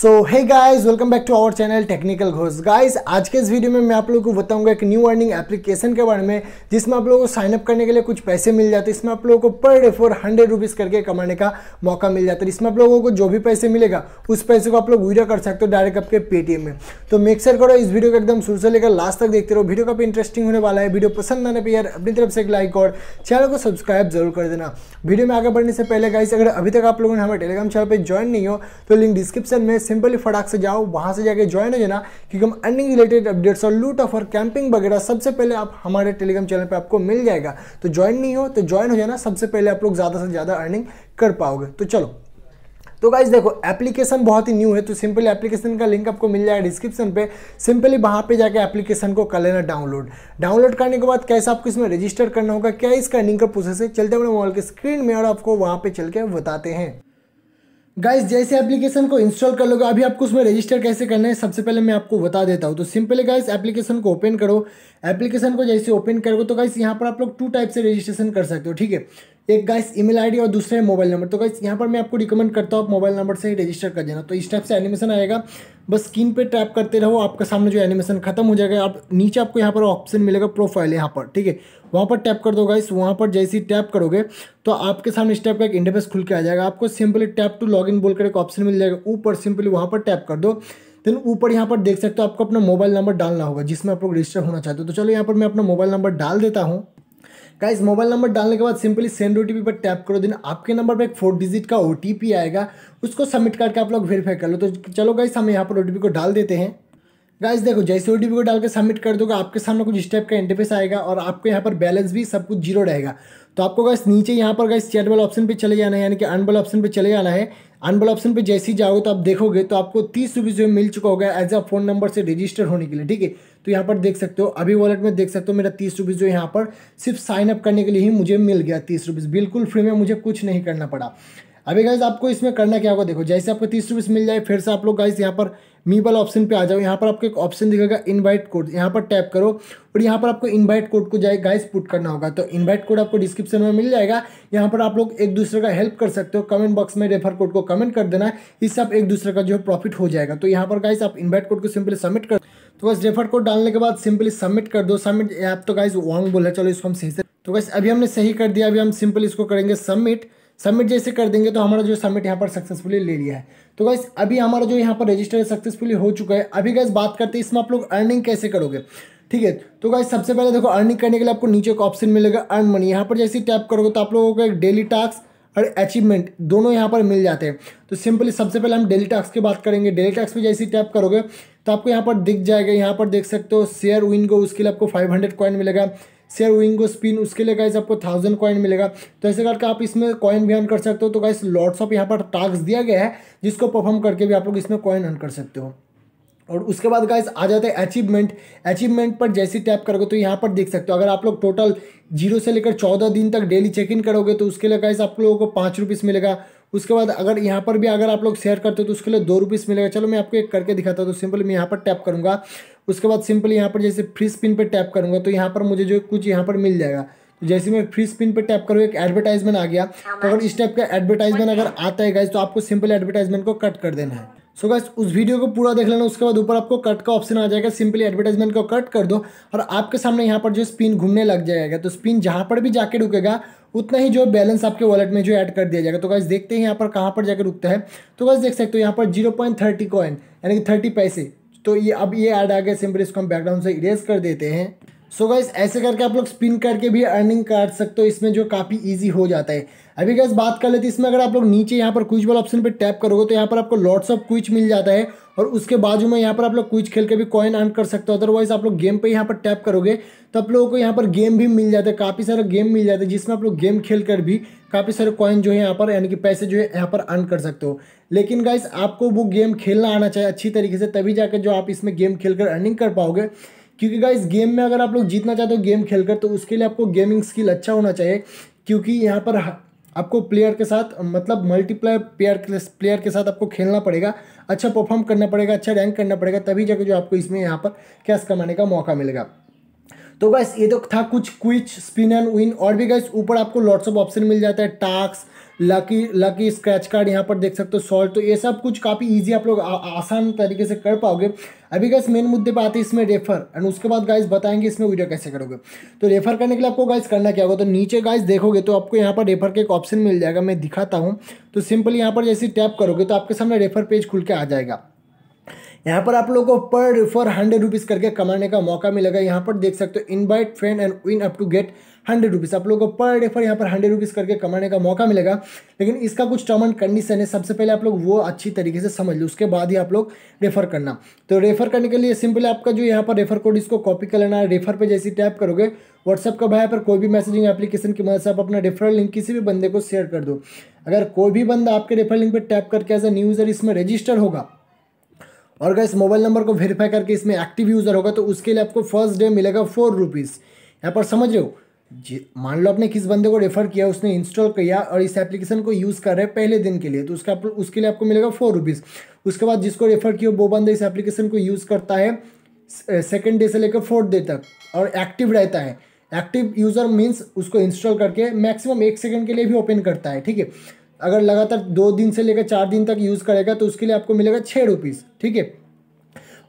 so hey guys welcome back to our channel technical Ghosh guys आज के इस video में मैं आप लोगों को बताऊंगा एक न्यू अर्निंग एप्लीकेशन के बारे में जिसमें आप लोगों को साइनअप करने के लिए कुछ पैसे मिल जाते हैं इसमें आप लोगों को per day four hundred rupees करके कमाने का मौका मिल जाता है इसमें आप लोगों को जो भी पैसे मिलेगा उस पैसे को आप लोग विड्रॉ कर सकते हो डायरेक्ट आपके पेटीएम में तो मेक्सर करो इस वीडियो को एकदम शुरू से लेकर लास्ट तक देखते रहो वीडियो काफ़ी इंटरेस्टिंग होने वाला है वीडियो पसंद आने पर यार अपनी तरफ से एक लाइक और चैनल को सब्सक्राइब जरूर कर देना वीडियो में आगे बढ़ने से पहले गाइस अगर अभी तक आप लोगों ने हमारे टेलीग्राम चैनल पर ज्वाइन नहीं हो तो लिंक डिस्क्रिप्शन में सिंपली फटाक से जाओ वहां से जाके ज्वाइन हो जाना क्योंकि हम अर्निंग रिलेटेड अपडेट्स और लूट ऑफर कैंपिंग वगैरह सबसे पहले आप हमारे टेलीग्राम चैनल पर आपको मिल जाएगा तो ज्वाइन नहीं हो तो ज्वाइन हो जाना सबसे पहले आप लोग ज़्यादा से ज़्यादा अर्निंग कर पाओगे तो चलो तो गाइज देखो एप्लीकेशन बहुत ही न्यू है तो सिंपली एप्लीकेशन का लिंक आपको मिल जाएगा डिस्क्रिप्शन पे सिंपली वहाँ पे जाके एप्लीकेशन को कर लेना डाउनलोड डाउनलोड करने के बाद कैसे आपको इसमें रजिस्टर करना होगा क्या इसका लिंक का प्रोसेस है चलते अपने मोबाइल के स्क्रीन में और आपको वहाँ पे चल के बताते हैं गाइस जैसे एप्लीकेशन को इंस्टॉल कर लोगे अभी आपको उसमें रजिस्टर कैसे करना है सबसे पहले मैं आपको बता देता हूँ तो सिंपली गाइस एप्लीकेशन को ओपन करो एप्लीकेशन को जैसे ओपन करोगे तो गाइस यहाँ पर आप लोग टू टाइप से रजिस्ट्रेशन कर सकते हो ठीक है एक गाइस ईमेल आईडी और दूसरे मोबाइल नंबर तो गाइस यहाँ पर मैं आपको रिकमेंड करता हूँ आप मोबाइल नंबर से ही रजिस्टर कर देना तो इस टाइप से एनिमेशन आएगा बस स्क्रीन पे टैप करते रहो आपका सामने जो एनिमेशन खत्म हो जाएगा आप नीचे आपको यहाँ पर ऑप्शन मिलेगा प्रोफाइल यहाँ पर ठीक है वहाँ पर टैप कर दो गाइस वहाँ पर जैसे ही टैप करोगे तो आपके सामने इस टाइप का एक इंटरफेस खुल के आ जाएगा आपको सिंपली टैप टू इन बोलकर एक ऑप्शन मिल जाएगा ऊपर सिंपली वहाँ पर टैप कर दो देन ऊपर यहाँ पर देख सकते हो आपको अपना मोबाइल नंबर डालना होगा जिसमें आप लोग रजिस्टर होना चाहते हो तो चलो यहाँ पर मैं अपना मोबाइल नंबर डाल देता हूँ गाइज मोबाइल नंबर डालने के बाद सिंपली सेंड ओ पर टैप करो दिन आपके नंबर पर एक फोर डिजिट का ओ आएगा उसको सबमिट करके आप लोग वेरीफाई कर लो तो चलो गाइस हम यहाँ पर ओटीपी को डाल देते हैं गाइस देखो जैसे ओ को डाल के सबमिट कर दोगे आपके सामने कुछ इस टाइप का इंटरफेस आएगा और आपको यहाँ पर बैलेंस भी सब कुछ जीरो रहेगा तो आपको गाइस नीचे यहाँ पर गाइस चैट ऑप्शन पे चले जाना है यानी कि अनबल ऑप्शन पे चले जाना है अनबल ऑप्शन पे जैसे ही जाओगे तो आप देखोगे तो आपको तीस रुपीज़ मिल चुका होगा एज अ फ़ोन नंबर से रजिस्टर होने के लिए ठीक है तो यहाँ पर देख सकते हो अभी वॉलेट में देख सकते हो मेरा तीस रुपीज़ जो यहाँ पर सिर्फ साइन अप करने के लिए ही मुझे मिल गया तीस रुपीज़ बिल्कुल फ्री में मुझे कुछ नहीं करना पड़ा अभी गाइज आपको इसमें करना क्या होगा देखो जैसे आपको तीस रुपीज़ मिल जाए फिर से आप लोग गाइज यहाँ पर मी वाला ऑप्शन पे आ जाओ यहाँ पर आपको एक ऑप्शन दिखेगा इनवाइट कोड यहाँ पर टैप करो और यहाँ पर आपको इनवाइट कोड को जाए गाइस पुट करना होगा तो इनवाइट कोड आपको डिस्क्रिप्शन में मिल जाएगा यहाँ पर आप लोग एक दूसरे का हेल्प कर सकते हो कमेंट बॉक्स में रेफर कोड को कमेंट कर देना इससे आप एक दूसरे का जो है प्रॉफिट हो जाएगा तो यहाँ पर गाइस आप इन्वाइट कोड को सिंपली सबमिट कर तो बस रेफर कोड डालने के बाद सिंपली सबमिट कर दो सबमिट ऐप तो गाइस वॉन्ग बोला चलो इसको हम सही से तो बस अभी हमने सही कर दिया अभी हम सिंपल इसको करेंगे सबमिट सबमिट जैसे कर देंगे तो हमारा जो सबमिट यहाँ पर सक्सेसफुली ले लिया है तो गाइस अभी हमारा जो यहाँ पर रजिस्टर सक्सेसफुली हो चुका है अभी गाइस बात करते हैं इसमें आप लोग अर्निंग कैसे करोगे ठीक है तो गाइस सबसे पहले देखो अर्निंग करने के लिए आपको नीचे एक ऑप्शन मिलेगा अर्न मनी यहाँ पर जैसे टैप करोगे तो आप लोगों को एक डेली टास्क और अचीवमेंट दोनों यहाँ पर मिल जाते हैं तो सिंपली सबसे पहले हम डेली टास्क की बात करेंगे डेली टास्क पर जैसे टैप करोगे तो आपको यहाँ पर दिख जाएगा यहाँ पर देख सकते हो शेयर विन को उसके लिए आपको फाइव हंड्रेड कॉइन मिलेगा शेयर विंग को स्पिन उसके लिए गाइस आपको थाउजेंड कॉइन मिलेगा तो ऐसे करके आप इसमें कॉइन भी अर्न कर सकते हो तो गाइस लॉट्स ऑफ यहाँ पर टास्क दिया गया है जिसको परफॉर्म करके भी आप लोग इसमें कॉइन अर्न कर सकते हो और उसके बाद गाइस आ जाते हैं अचीवमेंट अचीवमेंट पर जैसे टैप करोगे तो यहाँ पर देख सकते हो अगर आप लोग टोटल जीरो से लेकर चौदह दिन तक डेली चेक इन करोगे तो उसके लिए गाइस आप लोगों को पाँच रुपीस मिलेगा उसके बाद अगर यहाँ पर भी अगर आप लोग शेयर करते हो तो उसके लिए दो रुपीस मिलेगा चलो मैं आपको एक करके दिखाता हूँ तो सिंपल मैं यहाँ पर टैप करूँगा उसके बाद सिंपली यहाँ पर जैसे फ्री स्पिन पर टैप करूँगा तो यहाँ पर मुझे जो कुछ यहाँ पर मिल जाएगा तो जैसे मैं फ्री स्पिन पर टैप करूँ एक एडवर्टाइजमेंट आ गया हाँ, तो अगर इस टाइप का एडवर्टाइजमेंट अगर आता है गाइज तो आपको सिंपल एडवर्टाइजमेंट को कट कर देना है सो so गाइस उस वीडियो को पूरा देख लेना उसके बाद ऊपर आपको कट का ऑप्शन आ जाएगा सिंपली एडवर्टाइजमेंट को कट कर दो और आपके सामने यहाँ पर जो स्पिन घूमने लग जाएगा तो स्पिन जहाँ पर भी जाके रुकेगा उतना ही जो बैलेंस आपके वॉलेट में जो ऐड कर दिया जाएगा तो गाइस देखते हैं यहाँ पर कहाँ पर जाकर रुकता है तो गाइस देख सकते हो यहाँ पर जीरो पॉइंट थर्टी कॉइन यानी कि थर्टी पैसे तो ये अब ये ऐड आ गया सिंपली इसको हम बैकग्राउंड से इरेज कर देते हैं सो गाइज ऐसे करके आप लोग स्पिन करके भी अर्निंग कर सकते हो इसमें जो काफ़ी ईजी हो जाता है अभी गाइज बात कर लेते इसमें अगर आप लोग नीचे यहाँ पर क्विच वाला ऑप्शन पर टैप करोगे तो यहाँ पर आपको लॉट्स ऑफ क्विच मिल जाता है और उसके बाजू में यहाँ पर आप लोग क्विच खेल के भी कॉइन अर्न कर सकते हो अदरवाइज आप लोग गेम पे यहाँ पर टैप करोगे तो आप लोगों को यहाँ पर गेम भी मिल जाता है काफ़ी सारा गेम मिल जाता है जिसमें आप लोग गेम खेल कर भी काफ़ी सारे कॉइन जो है यहाँ पर यानी कि पैसे जो है यहाँ पर अर्न कर सकते हो लेकिन गाइज आपको वो गेम खेलना आना चाहिए अच्छी तरीके से तभी जाकर जो आप इसमें गेम खेल कर अर्निंग कर पाओगे क्योंकि गाइस गेम में अगर आप लोग जीतना चाहते हो गेम खेलकर तो उसके लिए आपको गेमिंग स्किल अच्छा होना चाहिए क्योंकि यहाँ पर आपको प्लेयर के साथ मतलब मल्टीप्लायर प्लेयर प्लेयर के साथ आपको खेलना पड़ेगा अच्छा परफॉर्म करना पड़ेगा अच्छा रैंक करना पड़ेगा तभी जाकर जो आपको इसमें यहाँ पर कैश कमाने का मौका मिलेगा तो गैस ये तो था कुछ क्विच स्पिन एंड विन और भी गैस ऊपर आपको लॉट्स ऑफ ऑप्शन मिल जाता है task lucky lucky scratch card यहाँ पर देख सकते हो सॉल्व तो ये सब कुछ काफ़ी इजी आप लोग आसान तरीके से कर पाओगे अभी गैस मेन मुद्दे पर आते हैं इसमें रेफर एंड उसके बाद गाइस बताएंगे इसमें वीडियो कैसे करोगे तो रेफर करने के लिए आपको गाइस करना क्या होगा तो नीचे गाइस देखोगे तो आपको यहाँ पर रेफर का एक ऑप्शन मिल जाएगा मैं दिखाता हूँ तो सिंपली यहाँ पर जैसे टैप करोगे तो आपके सामने रेफर पेज खुल के आ जाएगा यहाँ पर आप लोगों को पर रेफर हंड्रेड रुपीज़ करके कमाने का मौका मिलेगा यहाँ पर देख सकते हो invite friend and win up to get hundred rupees आप लोगों को पर रेफर यहाँ पर हंड्रेड रुपीज़ करके कमाने का मौका मिलेगा लेकिन इसका कुछ टर्म एंड कंडीशन है सबसे पहले आप लोग वो अच्छी तरीके से समझ लो उसके बाद ही आप लोग रेफर करना तो रेफर करने के लिए सिंपली आपका जो यहाँ पर रेफर कोड इसको कॉपी कर लेना है रेफर पर जैसे टैप करोगे व्हाट्सअप का भाई पर कोई भी मैसेजिंग एप्लीकेशन की मदद से आप अपना रेफरल लिंक किसी भी बंदे को शेयर कर दो अगर कोई भी बंदा आपके रेफर लिंक पर टैप करके एज ए न्यूज़र इसमें रजिस्टर होगा और अगर इस मोबाइल नंबर को वेरीफाई करके इसमें एक्टिव यूज़र होगा तो उसके लिए आपको फर्स्ट डे मिलेगा फोर रुपीज़ यहाँ पर समझ रहे हो मान लो आपने किस बंदे को रेफर किया उसने इंस्टॉल किया और इस एप्लीकेशन को यूज़ कर रहे हैं पहले दिन के लिए तो उसका उसके लिए आपको मिलेगा फोर रुपीज़ उसके बाद जिसको रेफर किया वो बंदा इस एप्लीकेशन को यूज़ करता है सेकेंड डे से लेकर फोर्थ डे तक और एक्टिव रहता है एक्टिव यूज़र मीन्स उसको इंस्टॉल करके मैक्सिमम एक सेकेंड के लिए भी ओपन करता है ठीक है अगर लगातार दो दिन से लेकर चार दिन तक यूज़ करेगा तो उसके लिए आपको मिलेगा छः रुपीज़ ठीक है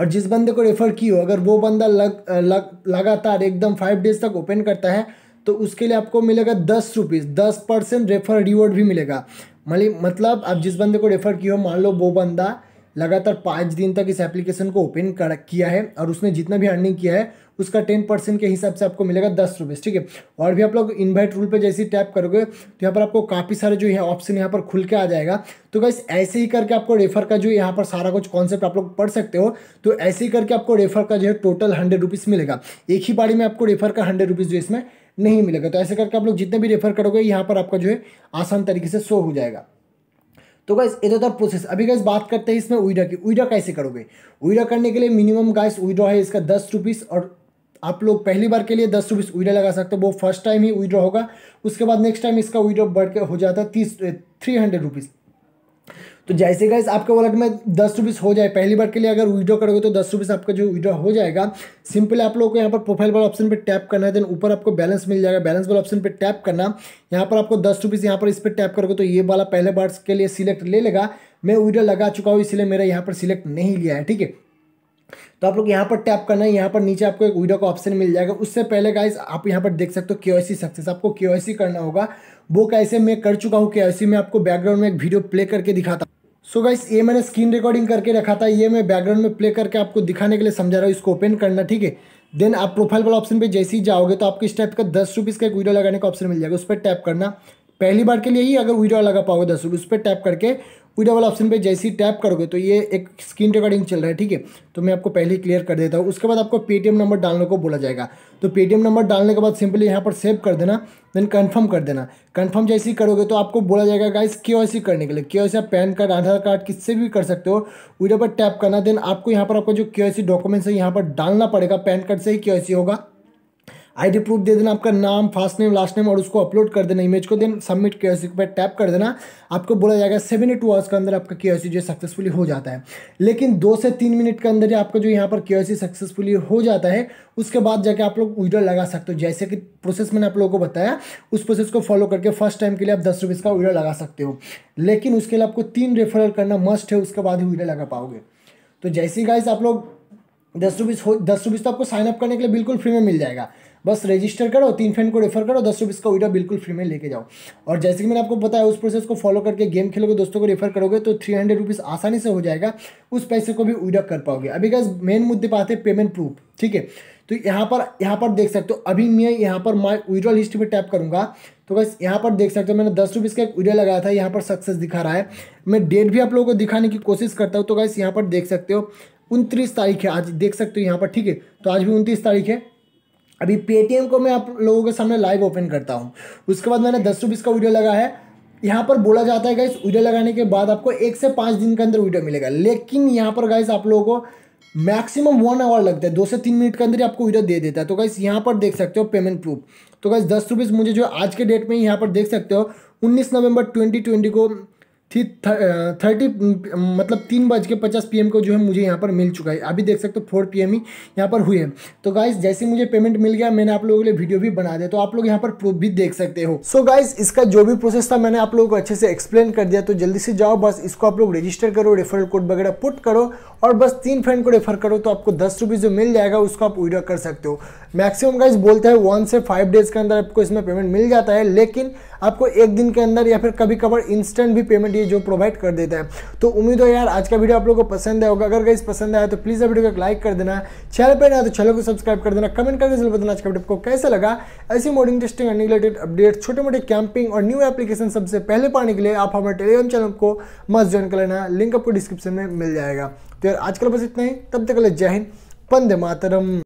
और जिस बंदे को रेफ़र की हो अगर वो बंदा लग लग लगातार एकदम फाइव डेज तक ओपन करता है तो उसके लिए आपको मिलेगा दस रुपीज़ दस परसेंट रेफ़र रिवॉर्ड भी मिलेगा मतलब, मतलब आप जिस बंदे को रेफ़र की हो मान लो वो बंदा लगातार पाँच दिन तक इस एप्लीकेशन को ओपन कर किया है और उसने जितना भी अर्निंग किया है उसका टेन परसेंट के हिसाब से आपको मिलेगा दस रुपीज़ ठीक है और भी आप लोग इनवाइट रूल पे जैसे ही टैप करोगे तो यहाँ पर आपको काफ़ी सारे जो है ऑप्शन यहाँ पर खुल के आ जाएगा तो बस ऐसे ही करके आपको रेफर का जो यहाँ पर सारा कुछ कॉन्सेप्ट आप लोग पढ़ सकते हो तो ऐसे ही करके आपको रेफर का जो है टोटल हंड्रेड रुपीज़ मिलेगा एक ही बाड़ी में आपको रेफर का हंड्रेड रुपीज़ जो इसमें नहीं मिलेगा तो ऐसे करके आप लोग जितने भी रेफर करोगे यहाँ पर आपका जो है आसान तरीके से शो हो जाएगा तो गैस ये तो था प्रोसेस अभी गैस बात करते हैं इसमें उइडा की उइडा कैसे करोगे उइडा करने के लिए मिनिमम गैस उइड्रॉ है इसका दस रुपीज़ और आप लोग पहली बार के लिए दस रुपीस उइडा लगा सकते हो वो फर्स्ट टाइम ही विड्रॉ होगा उसके बाद नेक्स्ट टाइम इसका विड्रॉ बढ़ के हो जाता है तीस थ्री हंड्रेड रुपीज़ तो जैसे गाइस आपके वॉलेट में दस रुपीस हो जाए पहली बार के लिए अगर विड्रॉ करोगे तो दस रुपीस आपका जो विड्रॉ हो जाएगा सिंपल आप लोगों को यहाँ पर प्रोफाइल वाला ऑप्शन पर टैप करना है देन ऊपर आपको बैलेंस मिल जाएगा बैलेंस वाला ऑप्शन पर टैप करना यहाँ पर आपको दस रुपीज़ यहाँ पर इस पर टैप करोगे तो ये वाला पहले बार के लिए सिलेक्ट ले लेगा मैं विड्रॉ लगा चुका हूँ इसलिए मेरा यहाँ पर सिलेक्ट नहीं लिया है ठीक है तो आप लोग यहाँ पर टैप करना है यहाँ पर नीचे आपको एक वीडियो का ऑप्शन मिल जाएगा उससे पहले गाइस आप यहाँ पर देख सकते हो के सक्सेस आपको के करना होगा वो कैसे मैं कर चुका हूँ के में आपको बैकग्राउंड में एक वीडियो प्ले करके दिखाता सो so गाइस ये मैंने स्क्रीन रिकॉर्डिंग करके रखा था ये मैं बैकग्राउंड में प्ले करके आपको दिखाने के लिए समझा रहा हूँ इसको ओपन करना ठीक है देन आप प्रोफाइल वाला ऑप्शन पे जैसे ही जाओगे तो आपको इस टाइप का दस रुपीज़ का एक वीडियो लगाने का ऑप्शन मिल जाएगा उस पर टैप करना पहली बार के लिए ही अगर वीडियो लगा पाओगे दस रुपये उस पर टैप करके वीडियो वाला ऑप्शन पे जैसे ही टैप करोगे तो ये एक स्क्रीन रिकॉर्डिंग चल रहा है ठीक है तो मैं आपको पहले ही क्लियर कर देता हूँ उसके बाद आपको पेटीएम नंबर डालने को बोला जाएगा तो पेटीएम नंबर डालने के बाद सिंपली यहाँ पर सेव कर देना देन कन्फर्म कर देना कन्फर्म जैसे ही करोगे तो आपको बोला जाएगा गाइस के करने के लिए के आप पैन कार्ड आधार कार्ड किससे भी कर सकते हो वीडियो पर टैप करना देन आपको यहाँ पर आपको जो के डॉक्यूमेंट्स है यहाँ पर डालना पड़ेगा पैन कार्ड से ही के होगा आईडी प्रूफ दे देना आपका नाम फर्स्ट नेम लास्ट नेम और उसको अपलोड कर देना इमेज को देन सबमिट के पर टैप कर देना आपको बोला जाएगा सेवन टू आवर्स के अंदर आपका के जो सक्सेसफुली हो जाता है लेकिन दो से तीन मिनट के अंदर आपका जो यहाँ पर के सक्सेसफुली हो जाता है उसके बाद जाके आप लोग विड्रॉ लगा सकते हो जैसे कि प्रोसेस मैंने आप लोगों को बताया उस प्रोसेस को फॉलो करके फर्स्ट टाइम के लिए आप दस रुपीज़ का विड्रॉ लगा सकते हो लेकिन उसके लिए आपको तीन रेफरल करना मस्ट है उसके बाद ही विड्रॉ लगा पाओगे तो जैसे गाइज आप लोग दस रुपीज़ हो दस रुपीज़ तो आपको साइन अप करने के लिए बिल्कुल फ्री में मिल जाएगा बस रजिस्टर करो तीन फ्रेंड को रेफर करो दस रुपीज़ का विडो बिल्कुल फ्री में लेके जाओ और जैसे कि मैंने आपको बताया उस प्रोसेस को फॉलो करके गेम खेलोगे दोस्तों को रेफर करोगे तो थ्री हंड्रेड रुपीज़ आसानी से हो जाएगा उस पैसे को भी विडो कर पाओगे अभी गैस मेन मुद्दे पर आते हैं पेमेंट प्रूफ ठीक है तो यहाँ पर यहाँ पर देख सकते हो अभी मैं यहाँ पर माई विड्रॉल हिस्ट्री पर टैप करूँगा तो बस यहाँ पर देख सकते हो मैंने दस रुपीज़ का एक वीडियो लगाया था यहाँ पर सक्सेस दिखा रहा है मैं डेट भी आप लोगों को दिखाने की कोशिश करता हूँ तो बस यहाँ पर देख सकते हो उनतीस तारीख है आज देख सकते हो यहाँ पर ठीक है तो आज भी उनतीस तारीख है अभी पेटीएम को मैं आप लोगों के सामने लाइव ओपन करता हूँ उसके बाद मैंने दस रुपीज़ का वीडियो लगा है यहाँ पर बोला जाता है गाइस वीडियो लगाने के बाद आपको एक से पाँच दिन के अंदर वीडियो मिलेगा लेकिन यहाँ पर गाइस आप लोगों को मैक्सिमम वन आवर लगता है दो से तीन मिनट के अंदर ही आपको वीडियो दे देता है तो गाइस यहाँ पर देख सकते हो पेमेंट प्रूफ तो गाइस दस रुपीज़ मुझे जो आज के डेट में यहाँ पर देख सकते हो उन्नीस नवंबर ट्वेंटी ट्वेंटी को थी थर्टी मतलब तीन बज के पचास पी को जो है मुझे यहाँ पर मिल चुका है अभी देख सकते हो फोर पी ही यहाँ पर हुए तो गाइज जैसे मुझे पेमेंट मिल गया मैंने आप लोगों के लिए वीडियो भी बना दिया तो आप लोग यहाँ पर प्रूफ भी देख सकते हो सो so गाइज इसका जो भी प्रोसेस था मैंने आप लोगों को अच्छे से एक्सप्लेन कर दिया तो जल्दी से जाओ बस इसको आप लोग रजिस्टर करो रेफरल कोड वगैरह पुट करो और बस तीन फ्रेंड को रेफर करो तो आपको दस जो मिल जाएगा उसको आप विड्रॉ कर सकते हो मैक्सिमम गाइज बोलते हैं वन से फाइव डेज के अंदर आपको इसमें पेमेंट मिल जाता है लेकिन आपको एक दिन के अंदर या फिर कभी कभार इंस्टेंट भी पेमेंट ये जो प्रोवाइड कर देता है तो उम्मीद हो यार आज का वीडियो आप लोग को पसंद आया होगा अगर कहीं पसंद आया तो प्लीज़ वीडियो को लाइक कर देना चैनल पर ना तो चैनल को सब्सक्राइब कर देना कमेंट करके जरूर बताना आज का वीडियो को कैसा लगा ऐसी मॉडर्निंग टेस्टिंग एंड रिलेटेड अपडेट छोटे मोटे कैंपिंग और न्यू एप्लीकेशन सबसे पहले पाने के लिए आप हमारे टेलीग्राम चैनल को मस्त ज्वाइन कर लेना लिंक आपको डिस्क्रिप्शन में मिल जाएगा तो यार आजकल बस इतना ही तब तक जय हिंद पंदे मातरम